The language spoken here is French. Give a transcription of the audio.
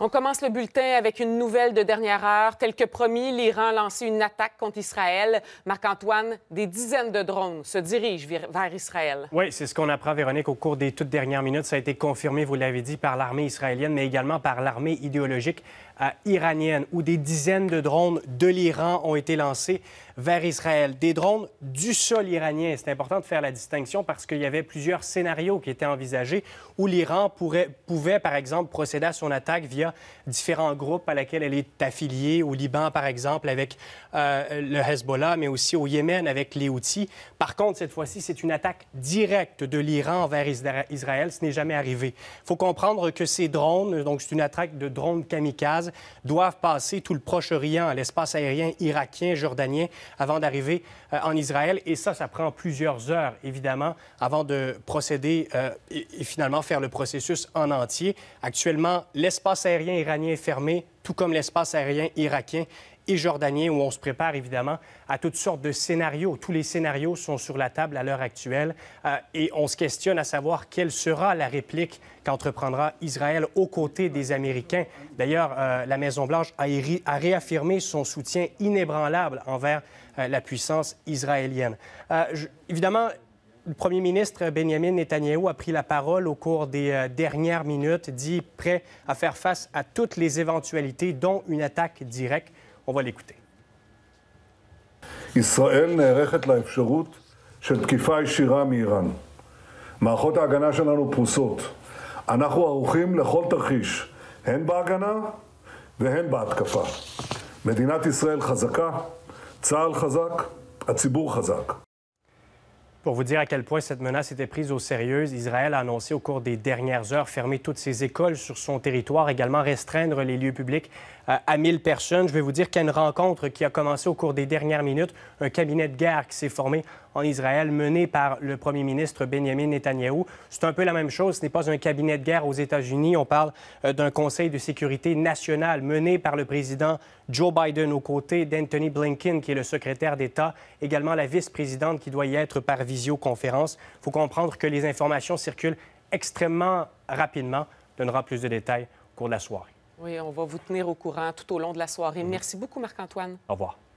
On commence le bulletin avec une nouvelle de dernière heure. Tel que promis, l'Iran a lancé une attaque contre Israël. Marc-Antoine, des dizaines de drones se dirigent vers Israël. Oui, c'est ce qu'on apprend, Véronique, au cours des toutes dernières minutes. Ça a été confirmé, vous l'avez dit, par l'armée israélienne, mais également par l'armée idéologique euh, iranienne, où des dizaines de drones de l'Iran ont été lancés vers Israël, des drones du sol iranien. C'est important de faire la distinction parce qu'il y avait plusieurs scénarios qui étaient envisagés où l'Iran pouvait, par exemple, procéder à son attaque via différents groupes à laquelle elle est affiliée, au Liban, par exemple, avec euh, le Hezbollah, mais aussi au Yémen avec les Houthis. Par contre, cette fois-ci, c'est une attaque directe de l'Iran vers Israël. Ce n'est jamais arrivé. Il faut comprendre que ces drones, donc c'est une attaque de drones kamikazes, doivent passer tout le Proche-Orient, l'espace aérien irakien, jordanien, avant d'arriver euh, en Israël. Et ça, ça prend plusieurs heures, évidemment, avant de procéder euh, et, finalement faire le processus en entier. Actuellement, l'espace aérien iranien est fermé tout comme l'espace aérien irakien et jordanien, où on se prépare évidemment à toutes sortes de scénarios. Tous les scénarios sont sur la table à l'heure actuelle euh, et on se questionne à savoir quelle sera la réplique qu'entreprendra Israël aux côtés des Américains. D'ailleurs, euh, la Maison-Blanche a, réaffirmé son soutien inébranlable envers euh, la puissance israélienne. évidemment, le Premier ministre Benjamin Netanyahu a pris la parole au cours des dernières minutes, dit prêt à faire face à toutes les éventualités, dont une attaque directe. On va l'écouter. Israël n'a reçut la assurance que le kifai shira d'Iran. Ma chote de que nous possédons. Nous allons aller dans tout le pays. Hé en argana et en bas de la capitale. La ville d'Israël est forte, le est fort, la tribu est forte. Pour vous dire à quel point cette menace était prise au sérieux, Israël a annoncé au cours des dernières heures fermer toutes ses écoles sur son territoire, également restreindre les lieux publics euh, à 1000 personnes. Je vais vous dire qu'il y a une rencontre qui a commencé au cours des dernières minutes, un cabinet de guerre qui s'est formé en Israël menée par le premier ministre Benjamin Netanyahu, C'est un peu la même chose. Ce n'est pas un cabinet de guerre aux États-Unis. On parle euh, d'un Conseil de sécurité nationale mené par le président Joe Biden aux côtés d'Anthony Blinken, qui est le secrétaire d'État, également la vice-présidente qui doit y être par visioconférence. Il faut comprendre que les informations circulent extrêmement rapidement. On donnera plus de détails au cours de la soirée. Oui, on va vous tenir au courant tout au long de la soirée. Mm-hmm. Merci beaucoup, Marc-Antoine. Au revoir.